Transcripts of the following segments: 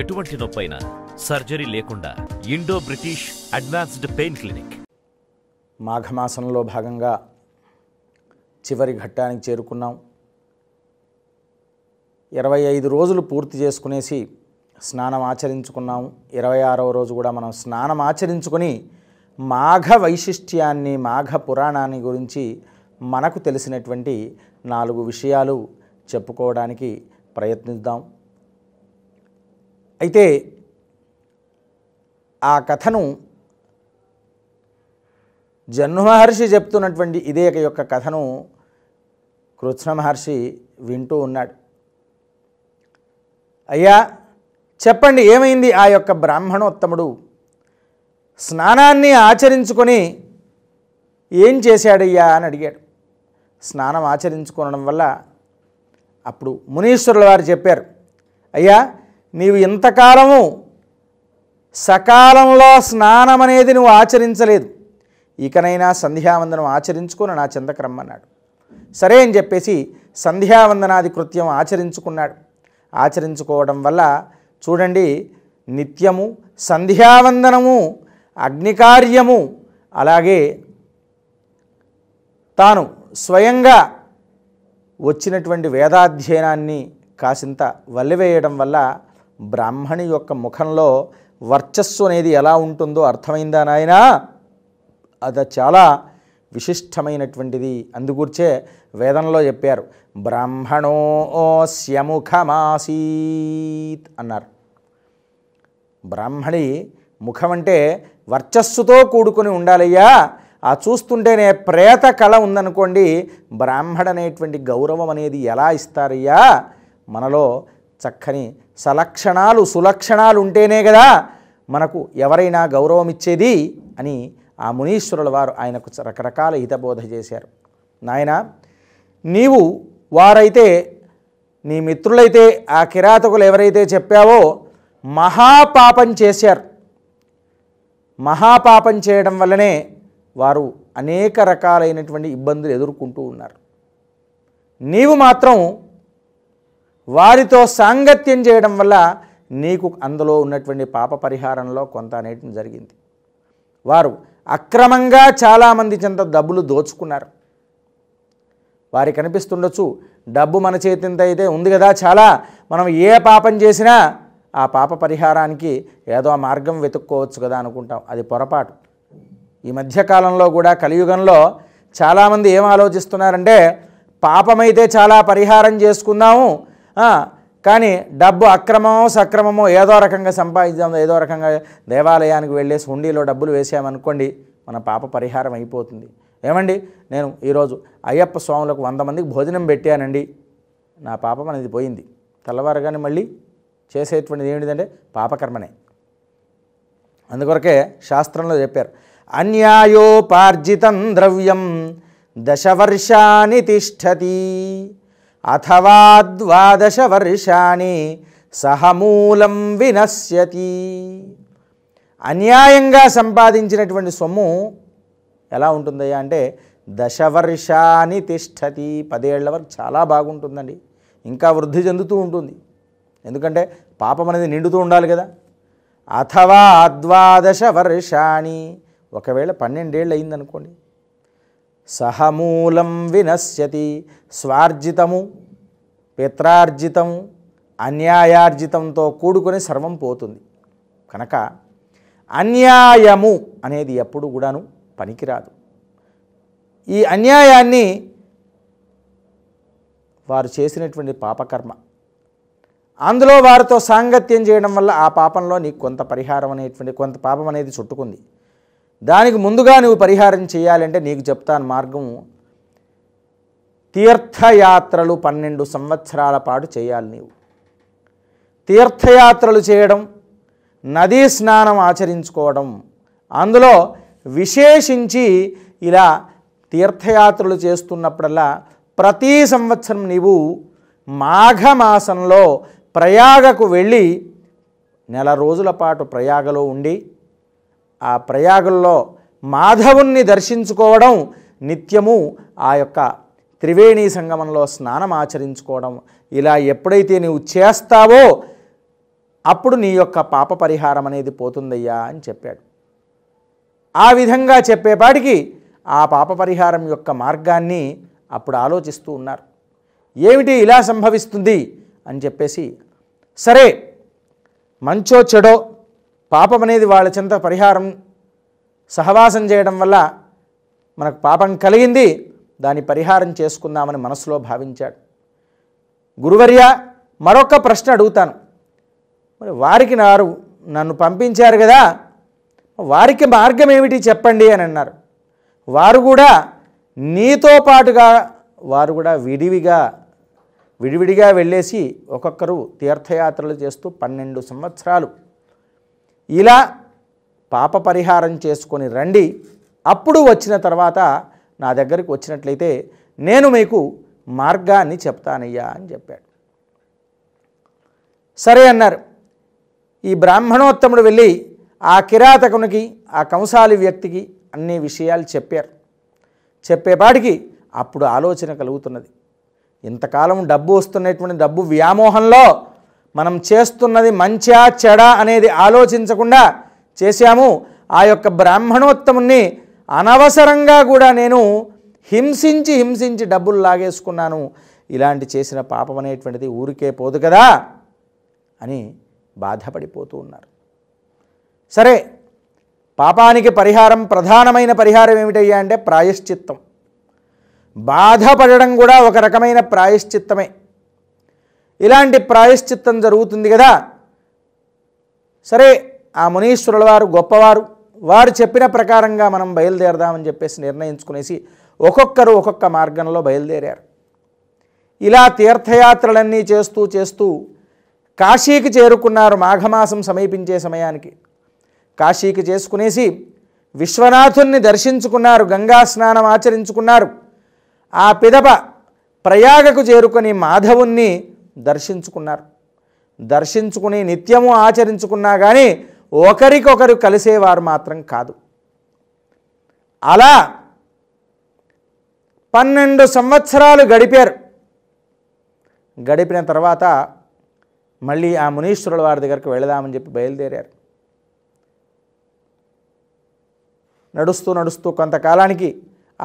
ఎటువంటి నొప్పైనా సర్జరీ లేకుండా Indo British advanced pain clinic మాఘమాసంలో భాగంగా చివరి ఘట్టానికి చేరుకున్నాం ఇరవై ఐదు రోజులు పూర్తి చేసుకునేసి స్నానం ఆచరించుకున్నాం ఇరవై ఆరవ రోజు కూడా మనం స్నానం ఆచరించుకొని మాఘ వైశిష్ట్యాన్ని మాఘ పురాణాన్ని గురించి మనకు తెలిసినటువంటి నాలుగు విషయాలు చెప్పుకోవడానికి ప్రయత్నిద్దాం అయితే ఆ కథను జన్మ మహర్షి చెప్తున్నటువంటి ఇదే యొక్క కథను కృష్ణ మహర్షి వింటూ ఉన్నాడు అయ్యా చెప్పండి ఏమైంది ఆ యొక్క బ్రాహ్మణోత్తముడు స్నానాన్ని ఆచరించుకొని ఏం చేశాడయ్యా అని అడిగాడు స్నానం ఆచరించుకోవడం వల్ల అప్పుడు మునీశ్వరుల వారు చెప్పారు అయ్యా నీవు ఇంతకాలము సకాలంలో స్నానం అనేది నువ్వు ఆచరించలేదు ఇకనైనా సంధ్యావందనం ఆచరించుకుని నా చింతకు రమ్మన్నాడు సరే అని చెప్పేసి సంధ్యావందనాది కృత్యం ఆచరించుకున్నాడు ఆచరించుకోవడం వల్ల చూడండి నిత్యము సంధ్యావందనము అగ్నికార్యము అలాగే తాను స్వయంగా వచ్చినటువంటి వేదాధ్యయనాన్ని కాసింత వల్లివేయడం వల్ల బ్రాహ్మణి యొక్క ముఖంలో వర్చస్సు అనేది ఎలా ఉంటుందో అర్థమైందా నాయన అది చాలా విశిష్టమైనటువంటిది అందుకూర్చే వేదంలో చెప్పారు బ్రాహ్మణోస్యముఖమాసీత్ అన్నారు బ్రాహ్మణి ముఖం అంటే వర్చస్సుతో కూడుకుని ఉండాలయ్యా ఆ చూస్తుంటేనే ప్రేత కళ ఉందనుకోండి బ్రాహ్మణ అనేటువంటి గౌరవం అనేది ఎలా ఇస్తారయ్యా మనలో చక్కని సలక్షణాలు సులక్షణాలు ఉంటేనే కదా మనకు ఎవరైనా గౌరవం ఇచ్చేది అని ఆ మునీశ్వరుల వారు ఆయనకు రకరకాల హితబోధ చేశారు నాయన నీవు వారైతే నీ మిత్రులైతే ఆ కిరాతకులు ఎవరైతే చెప్పావో మహాపాపం చేశారు మహాపాపం చేయడం వల్లనే వారు అనేక రకాలైనటువంటి ఇబ్బందులు ఎదుర్కొంటూ ఉన్నారు నీవు మాత్రం వారితో సాంగత్యం చేయడం వల్ల నీకు అందులో ఉన్నటువంటి పాప పరిహారంలో కొంత అనేది జరిగింది వారు అక్రమంగా చాలామంది చెంత డబ్బులు దోచుకున్నారు వారి కనిపిస్తుండొచ్చు డబ్బు మన చేతింత అయితే ఉంది కదా చాలా మనం ఏ పాపం చేసినా ఆ పాప పరిహారానికి ఏదో మార్గం వెతుక్కోవచ్చు కదా అనుకుంటాం అది పొరపాటు ఈ మధ్యకాలంలో కూడా కలియుగంలో చాలామంది ఏం ఆలోచిస్తున్నారంటే పాపమైతే చాలా పరిహారం చేసుకుందాము కానీ డబ్బు అక్రమమో సక్రమమో ఏదో రకంగా సంపాదిద్దాం ఏదో రకంగా దేవాలయానికి వెళ్ళేసి హుండీలో డబ్బులు వేసామనుకోండి మన పాప పరిహారం అయిపోతుంది ఏమండి నేను ఈరోజు అయ్యప్ప స్వాములకు వంద మందికి భోజనం పెట్టానండి నా పాపం అనేది పోయింది తెల్లవారుగానే మళ్ళీ చేసేటువంటిది ఏమిటిదంటే పాపకర్మనే అందుకొరకే శాస్త్రంలో చెప్పారు అన్యాయోపార్జితం ద్రవ్యం దశవర్షాని తిష్టతి అథవా ద్వాదశ వర్షాన్ని సహమూలం వినశ్యతి అన్యాయంగా సంపాదించినటువంటి సొమ్ము ఎలా ఉంటుందయ్యా అంటే దశవర్షాన్ని తిష్టతి పదేళ్ల వరకు చాలా బాగుంటుందండి ఇంకా వృద్ధి చెందుతూ ఉంటుంది ఎందుకంటే పాపం అనేది నిండుతూ ఉండాలి కదా అథవా ద్వాదశ వర్షాన్ని ఒకవేళ పన్నెండేళ్ళు అయిందనుకోండి సహమూలం వినశ్యతి స్వార్జితము పిత్రార్జితము అన్యాయార్జితంతో కూడుకొని సర్వం పోతుంది కనుక అన్యాయము అనేది ఎప్పుడు కూడాను పనికిరాదు ఈ అన్యాయాన్ని వారు చేసినటువంటి పాపకర్మ అందులో వారితో సాంగత్యం చేయడం వల్ల ఆ పాపంలో నీకు కొంత పరిహారం అనేటువంటి కొంత పాపం అనేది చుట్టుకుంది దానికి ముందుగా నువ్వు పరిహారం చేయాలంటే నీకు చెప్తాను మార్గం తీర్థయాత్రలు పన్నెండు సంవత్సరాల పాటు చేయాలి నీవు తీర్థయాత్రలు చేయడం నదీ స్నానం ఆచరించుకోవడం అందులో విశేషించి ఇలా తీర్థయాత్రలు చేస్తున్నప్పుడల్లా ప్రతి సంవత్సరం నీవు మాఘమాసంలో ప్రయాగకు వెళ్ళి నెల రోజుల పాటు ప్రయాగలో ఉండి ఆ ప్రయాగుల్లో మాధవుణ్ణి దర్శించుకోవడం నిత్యము ఆ యొక్క త్రివేణీ సంగమంలో స్నానం ఆచరించుకోవడం ఇలా ఎప్పుడైతే నీవు చేస్తావో అప్పుడు నీ యొక్క పాప పరిహారం అనేది పోతుందయ్యా అని చెప్పాడు ఆ విధంగా చెప్పేపాటికి ఆ పాప పరిహారం యొక్క మార్గాన్ని అప్పుడు ఆలోచిస్తూ ఉన్నారు ఏమిటి ఇలా సంభవిస్తుంది అని చెప్పేసి సరే మంచో చెడో పాపం అనేది వాళ్ళ చింత పరిహారం సహవాసం చేయడం వల్ల మనకు పాపం కలిగింది దాని పరిహారం చేసుకుందామని మనసులో భావించాడు గురువర్య మరొక ప్రశ్న అడుగుతాను మరి వారికి నారు నన్ను పంపించారు కదా వారికి మార్గం ఏమిటి చెప్పండి అని అన్నారు వారు కూడా నీతో పాటుగా వారు కూడా విడివిగా విడివిడిగా వెళ్ళేసి ఒక్కొక్కరు తీర్థయాత్రలు చేస్తూ పన్నెండు సంవత్సరాలు ఇలా పాప పరిహారం చేసుకొని రండి అప్పుడు వచ్చిన తర్వాత నా దగ్గరికి వచ్చినట్లయితే నేను మీకు మార్గాన్ని చెప్తానయ్యా అని చెప్పాడు సరే అన్నారు ఈ బ్రాహ్మణోత్తముడు వెళ్ళి ఆ కిరాతకునికి ఆ కంసాలి వ్యక్తికి అన్ని విషయాలు చెప్పారు చెప్పేపాటికి అప్పుడు ఆలోచన కలుగుతున్నది ఇంతకాలం డబ్బు వస్తున్నటువంటి డబ్బు వ్యామోహంలో మనం చేస్తున్నది మంచా చెడ అనేది ఆలోచించకుండా చేశాము ఆ యొక్క బ్రాహ్మణోత్తముని అనవసరంగా కూడా నేను హింసించి హింసించి డబ్బులు లాగేసుకున్నాను ఇలాంటి చేసిన పాపం అనేటువంటిది ఊరికే పోదు కదా అని బాధపడిపోతూ ఉన్నారు సరే పాపానికి పరిహారం ప్రధానమైన పరిహారం ఏమిటయ్యా అంటే ప్రాయశ్చిత్తం బాధపడడం కూడా ఒక రకమైన ప్రాయశ్చిత్తమే ఇలాంటి ప్రాయశ్చిత్తం జరుగుతుంది కదా సరే ఆ మునీశ్వరుల వారు గొప్పవారు వారు చెప్పిన ప్రకారంగా మనం బయలుదేరదామని చెప్పేసి నిర్ణయించుకునేసి ఒక్కొక్కరు ఒక్కొక్క మార్గంలో బయలుదేరారు ఇలా తీర్థయాత్రలన్నీ చేస్తూ చేస్తూ కాశీకి చేరుకున్నారు మాఘమాసం సమీపించే సమయానికి కాశీకి చేసుకునేసి విశ్వనాథుణ్ణి దర్శించుకున్నారు గంగా స్నానం ఆచరించుకున్నారు ఆ పిదప ప్రయాగకు చేరుకుని మాధవుణ్ణి దర్శించుకున్నారు దర్శించుకుని నిత్యము ఆచరించుకున్నా కానీ ఒకరికొకరు కలిసేవారు మాత్రం కాదు అలా పన్నెండు సంవత్సరాలు గడిపారు గడిపిన తర్వాత మళ్ళీ ఆ మునీశ్వరుల వారి దగ్గరికి వెళదామని చెప్పి బయలుదేరారు నడుస్తూ నడుస్తూ కొంతకాలానికి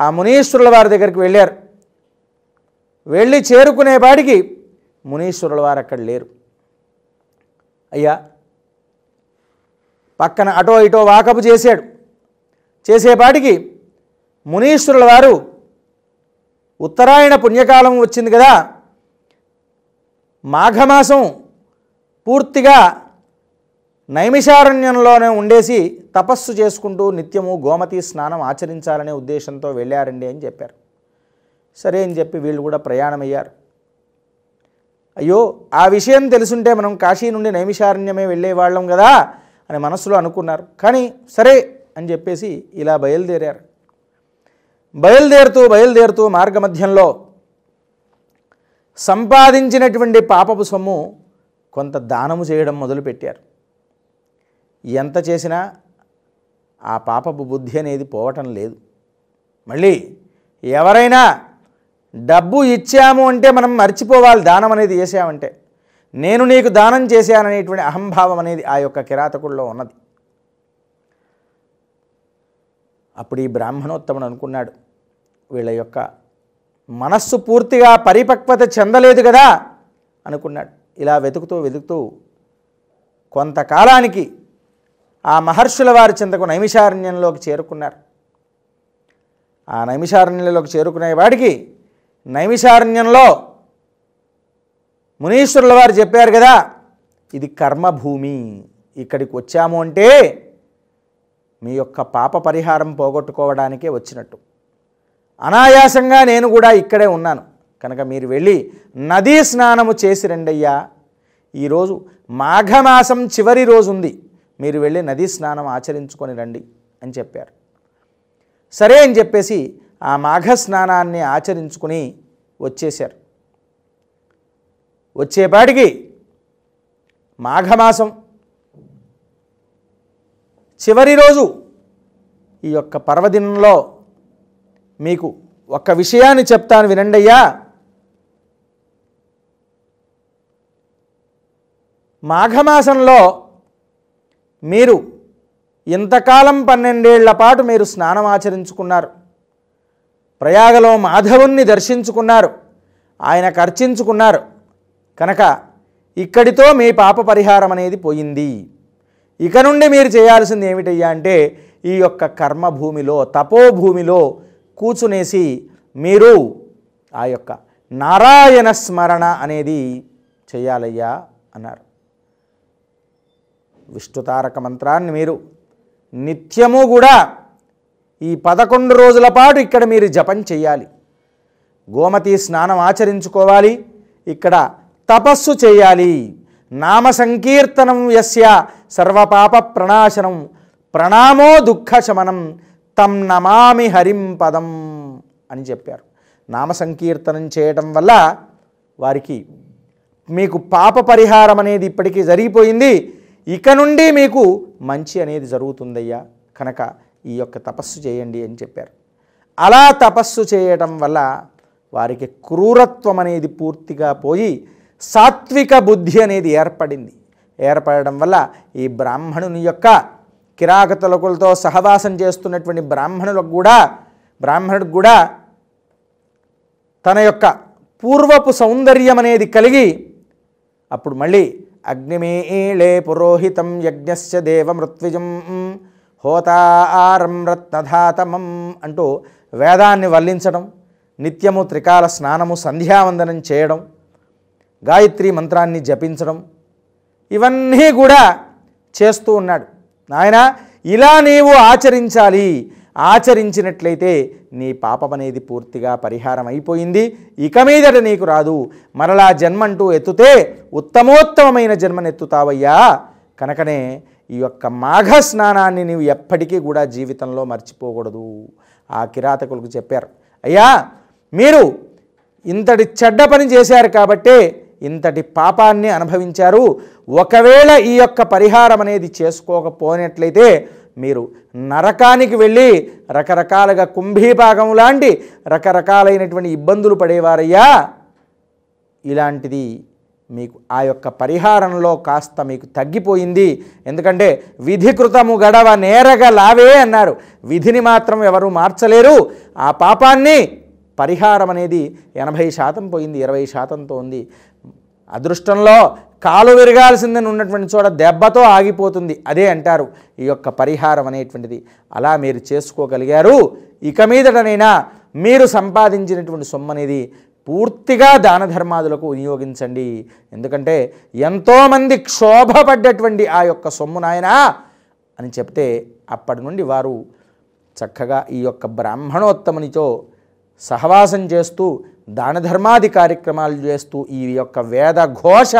ఆ మునీశ్వరుల వారి దగ్గరికి వెళ్ళారు వెళ్ళి చేరుకునేవాడికి మునీశ్వరుల వారు అక్కడ లేరు అయ్యా పక్కన అటో ఇటో వాకపు చేశాడు చేసేపాటికి మునీశ్వరుల వారు ఉత్తరాయణ పుణ్యకాలం వచ్చింది కదా మాఘమాసం పూర్తిగా నైమిషారణ్యంలోనే ఉండేసి తపస్సు చేసుకుంటూ నిత్యము గోమతి స్నానం ఆచరించాలనే ఉద్దేశంతో వెళ్ళారండి అని చెప్పారు సరే అని చెప్పి వీళ్ళు కూడా ప్రయాణమయ్యారు అయ్యో ఆ విషయం తెలుసుంటే మనం కాశీ నుండి నైమిషారణ్యమే వెళ్ళేవాళ్ళం కదా అని మనస్సులో అనుకున్నారు కానీ సరే అని చెప్పేసి ఇలా బయలుదేరారు బయలుదేరుతూ బయలుదేరుతూ మార్గమధ్యంలో సంపాదించినటువంటి పాపపు సొమ్ము కొంత దానము చేయడం మొదలుపెట్టారు ఎంత చేసినా ఆ పాపపు బుద్ధి అనేది పోవటం లేదు మళ్ళీ ఎవరైనా డబ్బు ఇచ్చాము అంటే మనం మర్చిపోవాలి దానం అనేది చేసామంటే నేను నీకు దానం చేశాననేటువంటి అహంభావం అనేది ఆ యొక్క కిరాతకుల్లో ఉన్నది అప్పుడు ఈ బ్రాహ్మణోత్తముడు అనుకున్నాడు వీళ్ళ యొక్క మనస్సు పూర్తిగా పరిపక్వత చెందలేదు కదా అనుకున్నాడు ఇలా వెతుకుతూ వెతుకుతూ కొంతకాలానికి ఆ మహర్షుల వారి చెందకు నైమిషారణ్యంలోకి చేరుకున్నారు ఆ నైమిషారణ్యంలోకి చేరుకునే వాడికి నైమిషారణ్యంలో మునీశ్వరుల వారు చెప్పారు కదా ఇది కర్మభూమి ఇక్కడికి వచ్చాము అంటే మీ యొక్క పాప పరిహారం పోగొట్టుకోవడానికే వచ్చినట్టు అనాయాసంగా నేను కూడా ఇక్కడే ఉన్నాను కనుక మీరు వెళ్ళి నదీ స్నానము చేసి రండయ్యా ఈరోజు మాఘమాసం చివరి రోజు ఉంది మీరు వెళ్ళి నదీ స్నానం ఆచరించుకొని రండి అని చెప్పారు సరే అని చెప్పేసి ఆ మాఘ స్నానాన్ని ఆచరించుకుని వచ్చేశారు వచ్చేపాటికి మాఘమాసం చివరి రోజు ఈ యొక్క పర్వదినంలో మీకు ఒక్క విషయాన్ని చెప్తాను వినండయ్యా మాఘమాసంలో మీరు ఇంతకాలం పన్నెండేళ్ల పాటు మీరు స్నానం ఆచరించుకున్నారు ప్రయాగలో మాధవుణ్ణి దర్శించుకున్నారు ఆయన ఖర్చించుకున్నారు కనుక ఇక్కడితో మీ పాప పరిహారం అనేది పోయింది ఇక నుండి మీరు చేయాల్సింది ఏమిటయ్యా అంటే ఈ యొక్క కర్మభూమిలో తపోభూమిలో కూచునేసి మీరు ఆ యొక్క నారాయణ స్మరణ అనేది చేయాలయ్యా అన్నారు విష్ణుతారక మంత్రాన్ని మీరు నిత్యము కూడా ఈ పదకొండు రోజుల పాటు ఇక్కడ మీరు జపం చేయాలి గోమతి స్నానం ఆచరించుకోవాలి ఇక్కడ తపస్సు చేయాలి నామ సంకీర్తనం యస్య సర్వపాప ప్రణాశనం ప్రణామో దుఃఖశమనం తం నమామి హరిం పదం అని చెప్పారు నామ సంకీర్తనం చేయటం వల్ల వారికి మీకు పాప పరిహారం అనేది ఇప్పటికీ జరిగిపోయింది ఇక నుండి మీకు మంచి అనేది జరుగుతుందయ్యా కనుక ఈ యొక్క తపస్సు చేయండి అని చెప్పారు అలా తపస్సు చేయటం వల్ల వారికి క్రూరత్వం అనేది పూర్తిగా పోయి సాత్విక బుద్ధి అనేది ఏర్పడింది ఏర్పడడం వల్ల ఈ బ్రాహ్మణుని యొక్క కిరాకతులకులతో సహవాసం చేస్తున్నటువంటి బ్రాహ్మణులకు కూడా బ్రాహ్మణుడు కూడా తన యొక్క పూర్వపు సౌందర్యం అనేది కలిగి అప్పుడు మళ్ళీ అగ్నిమేళే పురోహితం యజ్ఞస్య దేవమృత్విజం హోతా ఆరం రత్నధాతమం అంటూ వేదాన్ని వల్లించడం నిత్యము త్రికాల స్నానము సంధ్యావందనం చేయడం గాయత్రి మంత్రాన్ని జపించడం ఇవన్నీ కూడా చేస్తూ ఉన్నాడు నాయన ఇలా నీవు ఆచరించాలి ఆచరించినట్లయితే నీ పాపం అనేది పూర్తిగా పరిహారం అయిపోయింది ఇక మీదట నీకు రాదు మరలా జన్మంటూ ఎత్తుతే ఉత్తమోత్తమమైన జన్మనెత్తుతావయ్యా కనుకనే ఈ యొక్క మాఘ స్నానాన్ని నీవు ఎప్పటికీ కూడా జీవితంలో మర్చిపోకూడదు ఆ కిరాతకులకు చెప్పారు అయ్యా మీరు ఇంతటి చెడ్డ పని చేశారు కాబట్టి ఇంతటి పాపాన్ని అనుభవించారు ఒకవేళ ఈ యొక్క పరిహారం అనేది చేసుకోకపోయినట్లయితే మీరు నరకానికి వెళ్ళి రకరకాలుగా కుంభీభాగం లాంటి రకరకాలైనటువంటి ఇబ్బందులు పడేవారయ్యా ఇలాంటిది మీకు ఆ యొక్క పరిహారంలో కాస్త మీకు తగ్గిపోయింది ఎందుకంటే విధికృతము గడవ నేరగా లావే అన్నారు విధిని మాత్రం ఎవరు మార్చలేరు ఆ పాపాన్ని పరిహారం అనేది ఎనభై శాతం పోయింది ఇరవై శాతంతో ఉంది అదృష్టంలో కాలు విరగాల్సిందని ఉన్నటువంటి చోట దెబ్బతో ఆగిపోతుంది అదే అంటారు ఈ యొక్క పరిహారం అనేటువంటిది అలా మీరు చేసుకోగలిగారు ఇక మీదటనైనా మీరు సంపాదించినటువంటి సొమ్ము అనేది పూర్తిగా దాన ధర్మాదులకు వినియోగించండి ఎందుకంటే ఎంతోమంది క్షోభపడ్డటువంటి ఆ యొక్క సొమ్ము నాయన అని చెప్తే అప్పటి నుండి వారు చక్కగా ఈ యొక్క బ్రాహ్మణోత్తమునితో సహవాసం చేస్తూ దానధర్మాది కార్యక్రమాలు చేస్తూ ఈ యొక్క వేదఘోష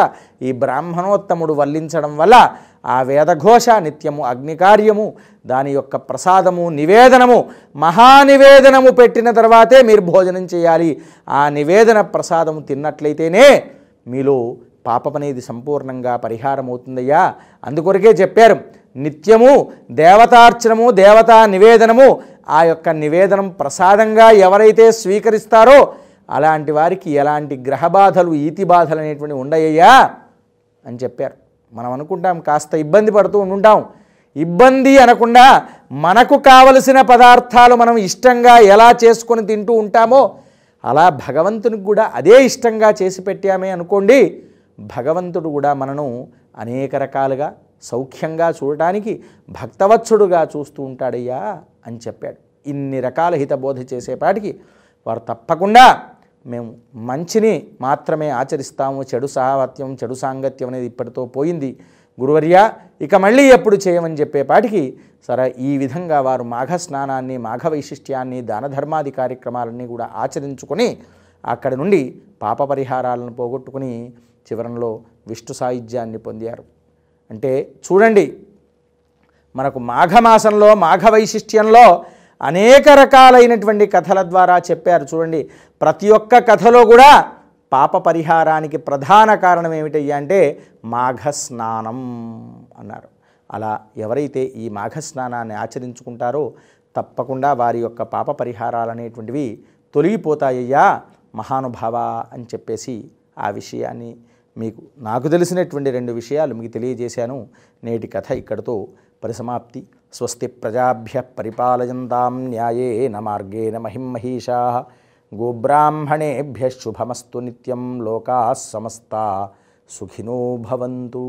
ఈ బ్రాహ్మణోత్తముడు వల్లించడం వల్ల ఆ వేదఘోష నిత్యము అగ్నికార్యము దాని యొక్క ప్రసాదము నివేదనము మహానివేదనము పెట్టిన తర్వాతే మీరు భోజనం చేయాలి ఆ నివేదన ప్రసాదము తిన్నట్లయితేనే మీలో పాపం అనేది సంపూర్ణంగా పరిహారం అవుతుందయ్యా అందుకొరకే చెప్పారు నిత్యము దేవతార్చనము దేవతా నివేదనము ఆ యొక్క నివేదనం ప్రసాదంగా ఎవరైతే స్వీకరిస్తారో అలాంటి వారికి ఎలాంటి గ్రహ బాధలు ఈతి బాధలు అనేటువంటివి ఉండయ్యా అని చెప్పారు మనం అనుకుంటాం కాస్త ఇబ్బంది పడుతూ ఉండుంటాం ఇబ్బంది అనకుండా మనకు కావలసిన పదార్థాలు మనం ఇష్టంగా ఎలా చేసుకొని తింటూ ఉంటామో అలా భగవంతునికి కూడా అదే ఇష్టంగా చేసి పెట్టామే అనుకోండి భగవంతుడు కూడా మనను అనేక రకాలుగా సౌఖ్యంగా చూడటానికి భక్తవత్సుడుగా చూస్తూ ఉంటాడయ్యా అని చెప్పాడు ఇన్ని రకాల హితబోధ చేసేపాటికి వారు తప్పకుండా మేము మంచిని మాత్రమే ఆచరిస్తాము చెడు సహవత్యం చెడు సాంగత్యం అనేది ఇప్పటితో పోయింది గురువర్య ఇక మళ్ళీ ఎప్పుడు చేయమని చెప్పేపాటికి సరే ఈ విధంగా వారు మాఘ స్నానాన్ని మాఘ వైశిష్ట్యాన్ని దానధర్మాది కార్యక్రమాలన్నీ కూడా ఆచరించుకొని అక్కడి నుండి పాప పరిహారాలను పోగొట్టుకుని చివరంలో విష్ణు సాయుధ్యాన్ని పొందారు అంటే చూడండి మనకు మాఘమాసంలో మాఘ వైశిష్ట్యంలో అనేక రకాలైనటువంటి కథల ద్వారా చెప్పారు చూడండి ప్రతి ఒక్క కథలో కూడా పాప పరిహారానికి ప్రధాన కారణం ఏమిటయ్యా అంటే మాఘస్నానం అన్నారు అలా ఎవరైతే ఈ మాఘస్నానాన్ని ఆచరించుకుంటారో తప్పకుండా వారి యొక్క పాప పరిహారాలు అనేటువంటివి తొలగిపోతాయ్యా మహానుభావ అని చెప్పేసి ఆ విషయాన్ని మీకు నాకు తెలిసినటువంటి రెండు విషయాలు మీకు తెలియజేశాను నేటి కథ ఇక్కడితో పరిసమాప్తి స్వస్తి ప్రజాభ్య పరిపాలయంతాం న్యాయేన మార్గేణ మహిం మహిషా गोब्राह्मणेभ्य शुभमस्तु नित्यं लोकाः समस्ता सुखिनो भवन्तु